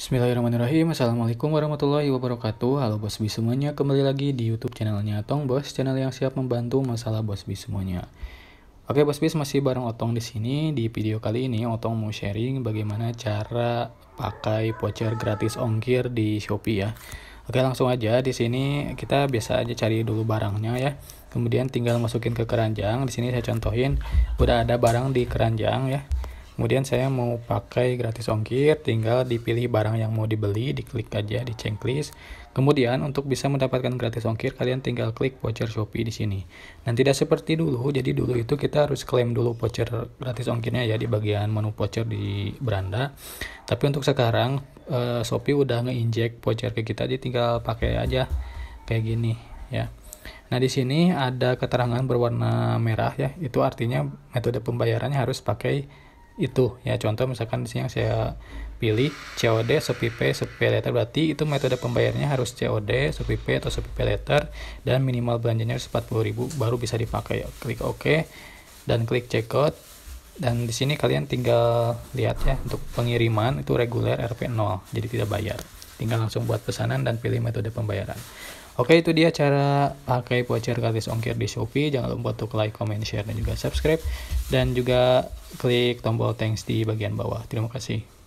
Bismillahirrahmanirrahim Assalamualaikum warahmatullahi wabarakatuh Halo Bos bis semuanya Kembali lagi di Youtube channelnya Otong Bos Channel yang siap membantu masalah Bos bis semuanya Oke Bos Bis masih bareng Otong di sini Di video kali ini Otong mau sharing bagaimana cara pakai voucher gratis ongkir di Shopee ya Oke langsung aja di sini kita biasa aja cari dulu barangnya ya Kemudian tinggal masukin ke keranjang Di sini saya contohin udah ada barang di keranjang ya kemudian saya mau pakai gratis ongkir tinggal dipilih barang yang mau dibeli diklik aja di checklist kemudian untuk bisa mendapatkan gratis ongkir kalian tinggal klik voucher Shopee di sini dan nah, tidak seperti dulu jadi dulu itu kita harus klaim dulu voucher gratis ongkirnya ya di bagian menu voucher di beranda tapi untuk sekarang eh, Shopee udah nge-inject voucher ke kita jadi tinggal pakai aja kayak gini ya Nah, di sini ada keterangan berwarna merah ya. Itu artinya metode pembayarannya harus pakai itu ya contoh misalkan di sini yang saya pilih COD sepi P letter berarti itu metode pembayarannya harus COD sepi P atau SOP letter dan minimal belanjanya harus 40.000 baru bisa dipakai klik OK dan klik checkout dan di sini kalian tinggal lihat ya untuk pengiriman itu reguler RP0 jadi tidak bayar tinggal langsung buat pesanan dan pilih metode pembayaran Oke itu dia cara pakai voucher gratis ongkir di Shopee. Jangan lupa untuk like, comment, share, dan juga subscribe. Dan juga klik tombol thanks di bagian bawah. Terima kasih.